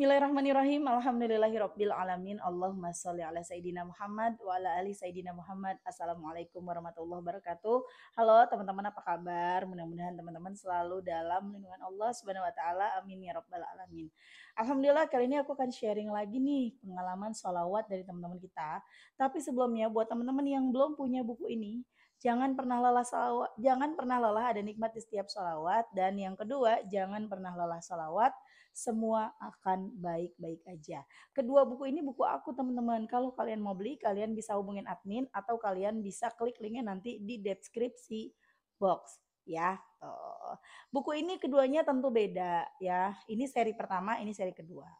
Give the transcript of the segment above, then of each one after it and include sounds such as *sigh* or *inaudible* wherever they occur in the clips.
Bismillahirrahmanirrahim. Alhamdulillahirabbil alamin. Allahumma sholli ala sayidina Muhammad wa ala ali sayidina Muhammad. Assalamualaikum warahmatullahi wabarakatuh. Halo teman-teman, apa kabar? Mudah-mudahan teman-teman selalu dalam lindungan Allah Subhanahu wa taala. Amin ya rabbal alamin. Alhamdulillah kali ini aku akan sharing lagi nih pengalaman sholawat dari teman-teman kita. Tapi sebelumnya buat teman-teman yang belum punya buku ini, Jangan pernah lelah salawat, jangan pernah lelah ada nikmat di setiap salawat. Dan yang kedua, jangan pernah lelah salawat, semua akan baik-baik aja. Kedua buku ini buku aku teman-teman. Kalau kalian mau beli, kalian bisa hubungin admin atau kalian bisa klik linknya nanti di deskripsi box ya. Tuh. Buku ini keduanya tentu beda ya. Ini seri pertama, ini seri kedua.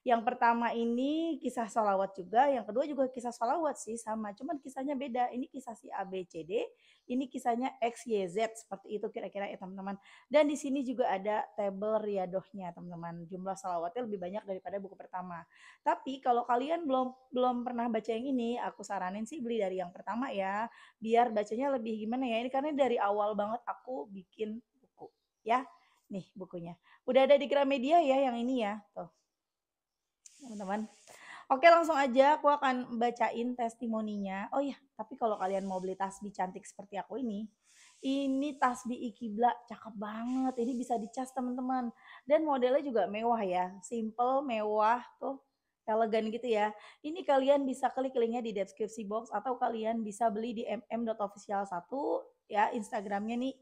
Yang pertama ini kisah salawat juga, yang kedua juga kisah salawat sih sama, cuman kisahnya beda. Ini kisah si A, B, C, D, ini kisahnya X, Y, Z, seperti itu kira-kira ya teman-teman. Dan di sini juga ada table riadohnya teman-teman, jumlah salawatnya lebih banyak daripada buku pertama. Tapi kalau kalian belum belum pernah baca yang ini, aku saranin sih beli dari yang pertama ya, biar bacanya lebih gimana ya, ini karena dari awal banget aku bikin buku ya. Nih bukunya. Udah ada di Gramedia ya yang ini ya. Tuh teman-teman. Oke, langsung aja aku akan bacain testimoninya. Oh iya, tapi kalau kalian mau beli tasbih cantik seperti aku ini, ini tasbih ikibla cakep banget. Ini bisa dicas teman-teman. Dan modelnya juga mewah ya. Simple, mewah, tuh elegan gitu ya. Ini kalian bisa klik linknya di deskripsi box atau kalian bisa beli di mm.official1 ya Instagramnya nih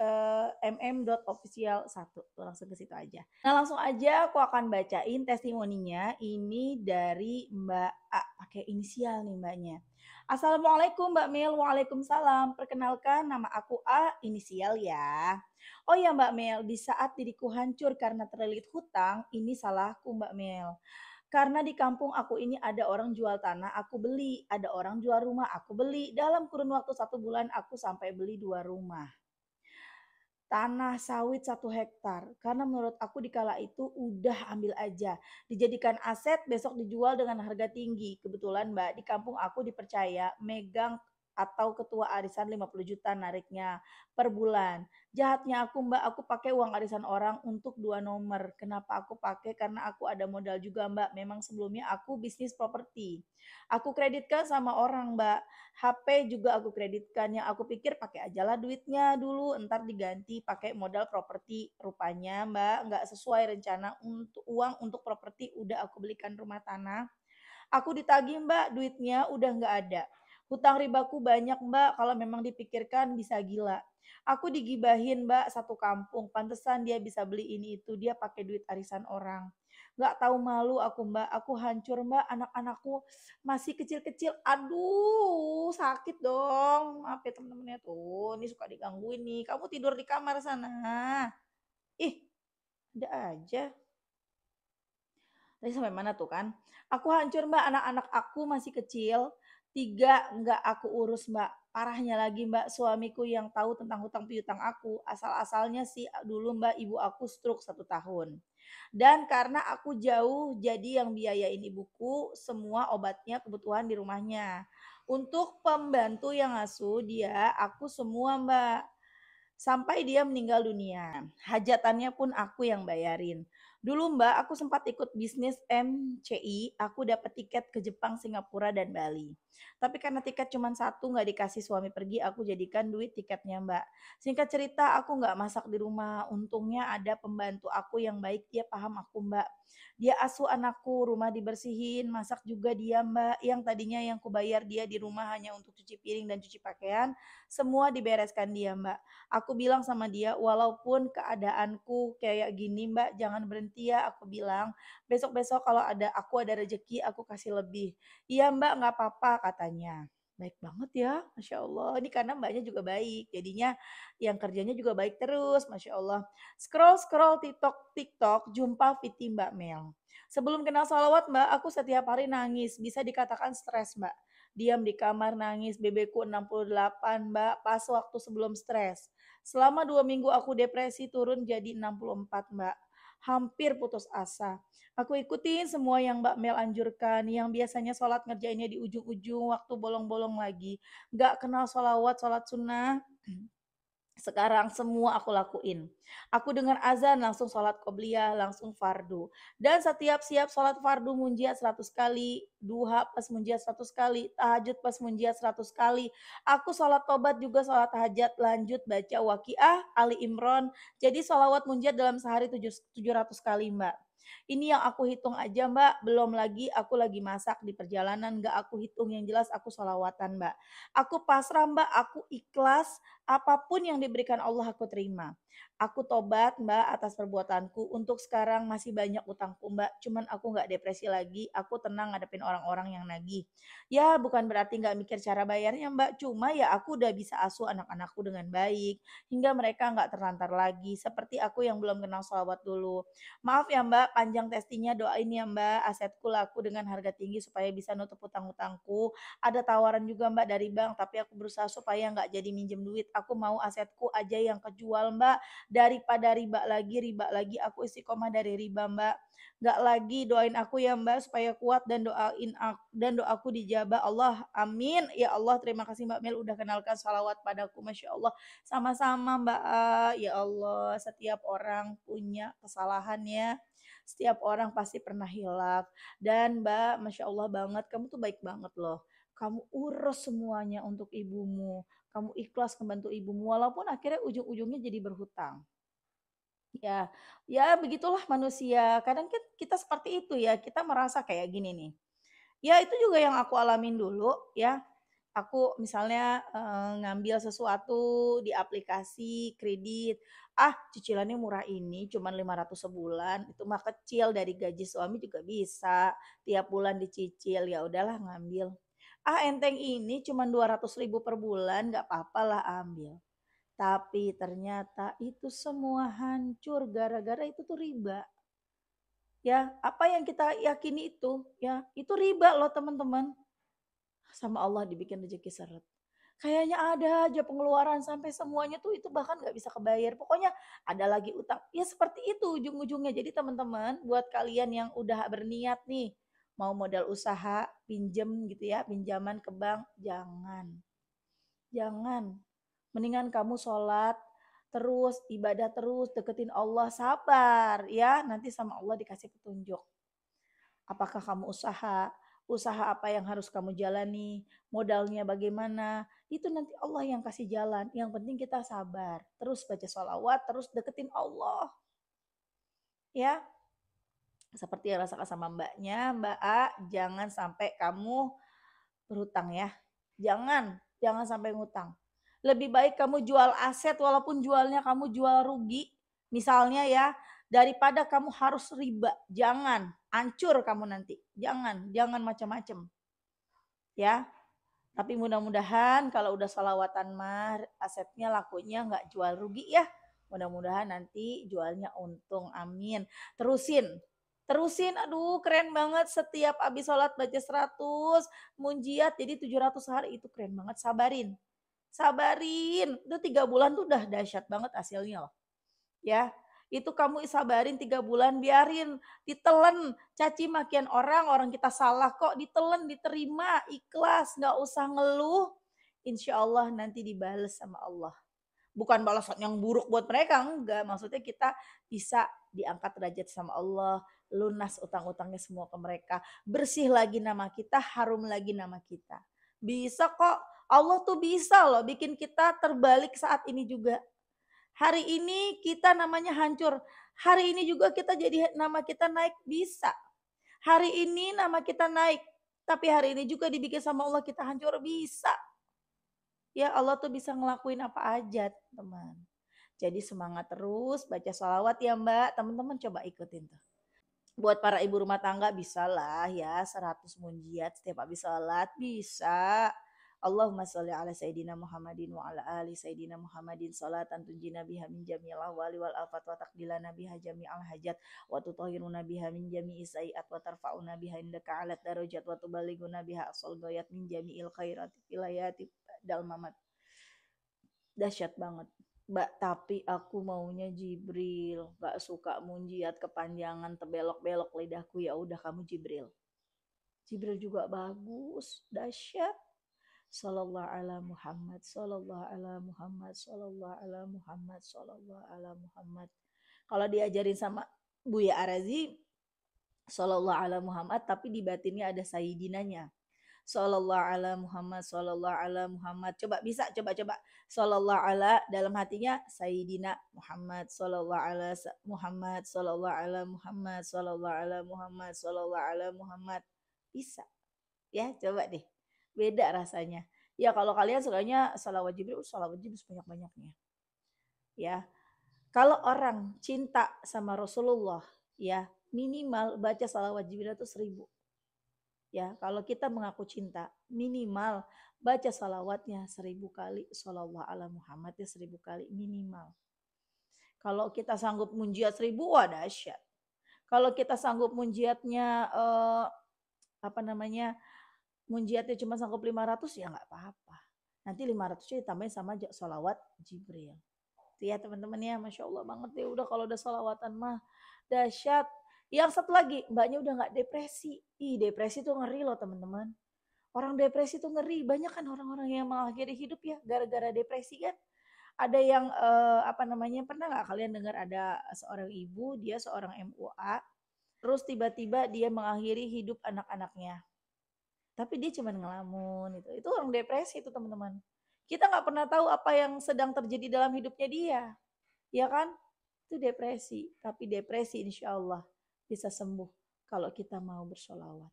uh, eh, mm.official1. Tuh langsung ke situ aja. Nah, langsung aja aku akan bacain testimoninya. Ini dari Mbak A, pakai inisial nih mbaknya. Assalamualaikum Mbak Mel, Waalaikumsalam. Perkenalkan nama aku A, inisial ya. Oh ya Mbak Mel, di saat diriku hancur karena terlilit hutang, ini salahku Mbak Mel. Karena di kampung aku ini ada orang jual tanah, aku beli. Ada orang jual rumah, aku beli. Dalam kurun waktu satu bulan, aku sampai beli dua rumah tanah sawit satu hektar karena menurut aku di kala itu udah ambil aja dijadikan aset besok dijual dengan harga tinggi kebetulan mbak di kampung aku dipercaya megang atau ketua arisan 50 juta nariknya per bulan. Jahatnya aku mbak, aku pakai uang arisan orang untuk dua nomor. Kenapa aku pakai? Karena aku ada modal juga mbak. Memang sebelumnya aku bisnis properti. Aku kreditkan sama orang mbak. HP juga aku kreditkan. Yang aku pikir pakai ajalah duitnya dulu, Ntar diganti pakai modal properti. Rupanya mbak nggak sesuai rencana untuk uang untuk properti udah aku belikan rumah tanah. Aku ditagih mbak, duitnya udah nggak ada Hutang ribaku banyak mbak, kalau memang dipikirkan bisa gila. Aku digibahin mbak satu kampung, pantesan dia bisa beli ini itu, dia pakai duit arisan orang. Gak tahu malu aku mbak, aku hancur mbak, anak-anakku masih kecil-kecil. Aduh, sakit dong. Maaf ya temen-temennya tuh, ini suka digangguin nih. Kamu tidur di kamar sana. Ih, ada aja. Tadi sampai mana tuh kan? Aku hancur mbak, anak-anak aku masih kecil Tiga, nggak aku urus mbak. Parahnya lagi mbak, suamiku yang tahu tentang hutang piutang aku. Asal-asalnya sih eh, dulu mbak ibu aku stroke satu tahun. Dan karena aku jauh jadi yang biayain ibuku semua obatnya kebutuhan di rumahnya. Untuk pembantu yang ngasuh dia aku semua mbak. Sampai dia meninggal dunia. Hajatannya pun aku yang bayarin. Dulu mbak aku sempat ikut bisnis MCI, aku dapat tiket ke Jepang, Singapura, dan Bali. Tapi karena tiket cuma satu nggak dikasih suami pergi, aku jadikan duit tiketnya mbak. Singkat cerita, aku nggak masak di rumah. Untungnya ada pembantu aku yang baik, dia paham aku mbak. Dia asuh anakku, rumah dibersihin, masak juga dia mbak. Yang tadinya yang kubayar dia di rumah hanya untuk cuci piring dan cuci pakaian, semua dibereskan dia mbak. Aku bilang sama dia, walaupun keadaanku kayak gini mbak, jangan berhenti ya. Aku bilang, besok-besok kalau ada aku ada rejeki aku kasih lebih. Iya mbak, nggak apa-apa katanya. Baik banget ya, Masya Allah. Ini karena mbaknya juga baik, jadinya yang kerjanya juga baik terus, Masya Allah. Scroll-scroll TikTok-TikTok, jumpa Fiti Mbak Mel. Sebelum kenal salawat Mbak, aku setiap hari nangis, bisa dikatakan stres Mbak. Diam di kamar nangis, bebeku 68 Mbak, pas waktu sebelum stres. Selama dua minggu aku depresi turun jadi 64 Mbak hampir putus asa. Aku ikutin semua yang Mbak Mel anjurkan, yang biasanya sholat ngerjainnya di ujung-ujung waktu bolong-bolong lagi. Gak kenal sholawat, sholat sunnah, *clears throat* Sekarang semua aku lakuin. Aku dengar azan langsung sholat qobliyah, langsung fardu. Dan setiap siap sholat fardu munjiat 100 kali, duha pas munjiat 100 kali, tahajud pas munjiat 100 kali. Aku sholat tobat juga sholat tahajud lanjut baca wakiah, Ali Imron. Jadi sholawat munjiat dalam sehari 700 kali mbak. Ini yang aku hitung aja mbak, belum lagi aku lagi masak di perjalanan, gak aku hitung yang jelas aku sholawatan mbak. Aku pasrah mbak, aku ikhlas, apapun yang diberikan Allah aku terima. Aku tobat mbak atas perbuatanku, untuk sekarang masih banyak utangku mbak, cuman aku gak depresi lagi, aku tenang ngadepin orang-orang yang nagih. Ya bukan berarti gak mikir cara bayarnya mbak, cuma ya aku udah bisa asuh anak-anakku dengan baik, hingga mereka gak terlantar lagi, seperti aku yang belum kenal salawat dulu. Maaf ya mbak, panjang testinya doain ya Mbak, asetku laku dengan harga tinggi supaya bisa nutup utang-utangku. Ada tawaran juga Mbak dari bank, tapi aku berusaha supaya nggak jadi minjem duit. Aku mau asetku aja yang kejual Mbak, daripada riba lagi, riba lagi, aku istiqomah dari riba Mbak nggak lagi doain aku ya Mbak supaya kuat dan doain aku, dan doaku dijabah Allah. Amin. Ya Allah, terima kasih Mbak Mel udah kenalkan salawat padaku. Masya Allah. Sama-sama Mbak eh, Ya Allah, setiap orang punya kesalahan ya. Setiap orang pasti pernah hilaf. Dan Mbak, Masya Allah banget. Kamu tuh baik banget loh kamu urus semuanya untuk ibumu, kamu ikhlas membantu ibumu, walaupun akhirnya ujung-ujungnya jadi berhutang. Ya, ya begitulah manusia. Kadang kan kita seperti itu ya, kita merasa kayak gini nih. Ya itu juga yang aku alamin dulu ya. Aku misalnya eh, ngambil sesuatu di aplikasi kredit. Ah, cicilannya murah ini, cuman 500 sebulan. Itu mah kecil dari gaji suami juga bisa. Tiap bulan dicicil, ya udahlah ngambil. Ah, enteng ini cuman 200 ribu per bulan, Gak apa-apalah ambil tapi ternyata itu semua hancur gara-gara itu tuh riba. Ya, apa yang kita yakini itu, ya, itu riba loh teman-teman. Sama Allah dibikin rezeki seret. Kayaknya ada aja pengeluaran sampai semuanya tuh itu bahkan gak bisa kebayar. Pokoknya ada lagi utang. Ya seperti itu ujung-ujungnya. Jadi teman-teman buat kalian yang udah berniat nih mau modal usaha, pinjem gitu ya, pinjaman ke bank, jangan. Jangan, Mendingan kamu sholat terus, ibadah terus, deketin Allah, sabar ya. Nanti sama Allah dikasih petunjuk. Apakah kamu usaha? Usaha apa yang harus kamu jalani? Modalnya bagaimana? Itu nanti Allah yang kasih jalan. Yang penting kita sabar. Terus baca sholawat, terus deketin Allah. Ya, seperti yang rasakan sama mbaknya, mbak A, jangan sampai kamu berhutang ya. Jangan, jangan sampai ngutang lebih baik kamu jual aset walaupun jualnya kamu jual rugi misalnya ya daripada kamu harus riba jangan ancur kamu nanti jangan jangan macam-macam ya tapi mudah-mudahan kalau udah salawatan mah asetnya lakunya nggak jual rugi ya mudah-mudahan nanti jualnya untung amin terusin terusin aduh keren banget setiap abis sholat baca 100 munjiat jadi 700 hari itu keren banget sabarin Sabarin. itu tiga bulan tuh udah dahsyat banget hasilnya loh. Ya, itu kamu sabarin tiga bulan biarin ditelen caci makian orang orang kita salah kok ditelen diterima ikhlas nggak usah ngeluh insya Allah nanti dibales sama Allah bukan balasan yang buruk buat mereka enggak maksudnya kita bisa diangkat derajat sama Allah lunas utang-utangnya semua ke mereka bersih lagi nama kita harum lagi nama kita bisa kok Allah tuh bisa loh bikin kita terbalik saat ini juga. Hari ini kita namanya hancur. Hari ini juga kita jadi nama kita naik bisa. Hari ini nama kita naik. Tapi hari ini juga dibikin sama Allah kita hancur bisa. Ya Allah tuh bisa ngelakuin apa aja teman. Jadi semangat terus baca salawat ya mbak. Teman-teman coba ikutin tuh buat para ibu rumah tangga bisa lah ya 100 munjiat setiap habis sholat bisa Allahumma sholli ala sayyidina Muhammadin wa ala ali sayyidina Muhammadin salatan tunjina biha min jami'il awali wal afat wa taqdilana biha jami'al hajat wa tutahhiruna biha min jami'i sayiat wa tarfa'una biha indaka alat darajat wa tuballighuna biha asal gayat min jami'il khairat ilayati dal mamat dahsyat banget Mbak, tapi aku maunya Jibril. Gak suka munjiat kepanjangan tebelok-belok lidahku. Ya udah kamu Jibril. Jibril juga bagus, dahsyat sallallahu ala Muhammad sallallahu ala Muhammad sallallahu ala Muhammad sallallahu ala Muhammad kalau diajarin sama Buya Arazi sallallahu ala Muhammad tapi di batinnya ada sayyidinanya sallallahu ala Muhammad sallallahu ala Muhammad coba bisa coba coba sallallahu ala dalam hatinya sayidina Muhammad sallallahu ala Muhammad sallallahu ala Muhammad sallallahu ala Muhammad sallallahu ala Muhammad bisa ya coba deh beda rasanya. Ya kalau kalian sukanya salawat Jibril, salawat Jibril sebanyak-banyaknya. Ya. Kalau orang cinta sama Rasulullah, ya minimal baca salawat Jibril itu seribu. Ya, kalau kita mengaku cinta, minimal baca salawatnya seribu kali, salawat ala Muhammadnya seribu kali, minimal. Kalau kita sanggup munjiat seribu, wah dahsyat. Kalau kita sanggup munjiatnya, eh, apa namanya, munjiatnya cuma sanggup 500 ya nggak apa-apa. Nanti 500 ditambahin sama sholawat Jibril. Itu ya teman-teman ya, Masya Allah banget deh. Udah kalau udah sholawatan mah dahsyat. Yang satu lagi, mbaknya udah nggak depresi. Ih depresi tuh ngeri loh teman-teman. Orang depresi tuh ngeri. Banyak kan orang-orang yang mengakhiri hidup ya gara-gara depresi kan. Ada yang eh, apa namanya pernah nggak kalian dengar ada seorang ibu dia seorang MUA terus tiba-tiba dia mengakhiri hidup anak-anaknya tapi dia cuma ngelamun itu itu orang depresi itu teman-teman kita nggak pernah tahu apa yang sedang terjadi dalam hidupnya dia ya kan itu depresi tapi depresi insya Allah bisa sembuh kalau kita mau bersolawat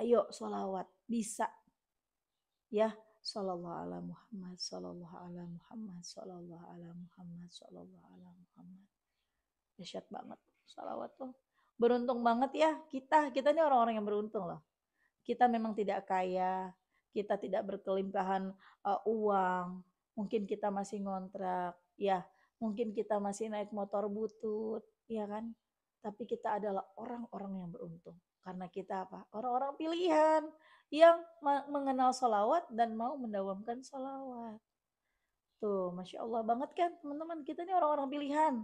ayo solawat bisa ya Sallallahu ala Muhammad, sallallahu ala Muhammad, sallallahu ala Muhammad, sallallahu ala Muhammad. Dahsyat banget salawat tuh. Beruntung banget ya kita, kita ini orang-orang yang beruntung loh kita memang tidak kaya, kita tidak berkelimpahan uh, uang, mungkin kita masih ngontrak, ya, mungkin kita masih naik motor butut, ya kan? Tapi kita adalah orang-orang yang beruntung karena kita apa? Orang-orang pilihan yang mengenal sholawat dan mau mendawamkan sholawat. Tuh, masya Allah banget kan, teman-teman kita ini orang-orang pilihan,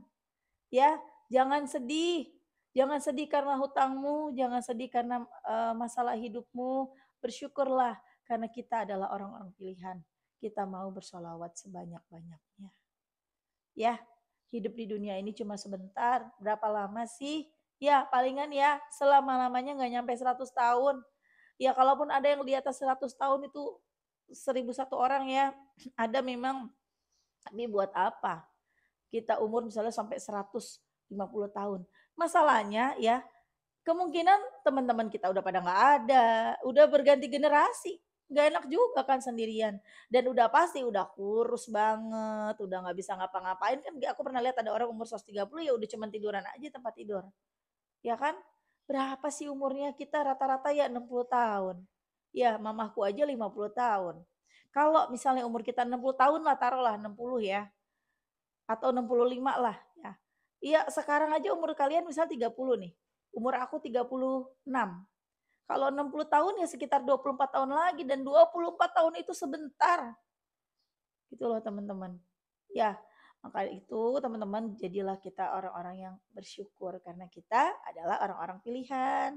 ya. Jangan sedih, Jangan sedih karena hutangmu, jangan sedih karena uh, masalah hidupmu. Bersyukurlah karena kita adalah orang-orang pilihan. Kita mau bersolawat sebanyak-banyaknya. Ya, hidup di dunia ini cuma sebentar. Berapa lama sih? Ya, palingan ya selama-lamanya nggak nyampe 100 tahun. Ya, kalaupun ada yang di atas 100 tahun itu seribu satu orang ya. *clears throat* Ada memang, tapi buat apa? Kita umur misalnya sampai 150 tahun masalahnya ya kemungkinan teman-teman kita udah pada nggak ada, udah berganti generasi. Nggak enak juga kan sendirian. Dan udah pasti udah kurus banget, udah nggak bisa ngapa-ngapain. Kan aku pernah lihat ada orang umur 130 ya udah cuman tiduran aja tempat tidur. Ya kan? Berapa sih umurnya kita rata-rata ya 60 tahun. Ya mamahku aja 50 tahun. Kalau misalnya umur kita 60 tahun lah taruhlah 60 ya. Atau 65 lah ya. Iya, sekarang aja umur kalian misal 30 nih. Umur aku 36. Kalau 60 tahun ya sekitar 24 tahun lagi dan 24 tahun itu sebentar. Gitu loh teman-teman. Ya, maka itu teman-teman jadilah kita orang-orang yang bersyukur karena kita adalah orang-orang pilihan.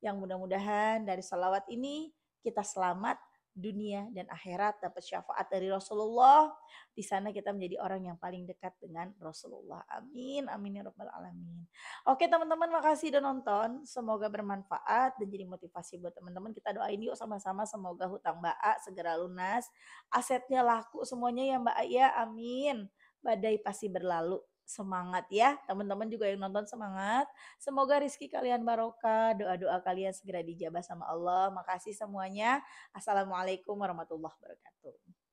Yang mudah-mudahan dari salawat ini kita selamat dunia dan akhirat dapat syafaat dari Rasulullah. Di sana kita menjadi orang yang paling dekat dengan Rasulullah. Amin. Amin ya rabbal alamin. Oke teman-teman makasih udah nonton. Semoga bermanfaat dan jadi motivasi buat teman-teman. Kita doain yuk sama-sama semoga hutang Mbak A segera lunas. Asetnya laku semuanya ya Mbak A ya. Amin. Badai pasti berlalu semangat ya. Teman-teman juga yang nonton semangat. Semoga rizki kalian barokah, doa-doa kalian segera dijabah sama Allah. Makasih semuanya. Assalamualaikum warahmatullahi wabarakatuh.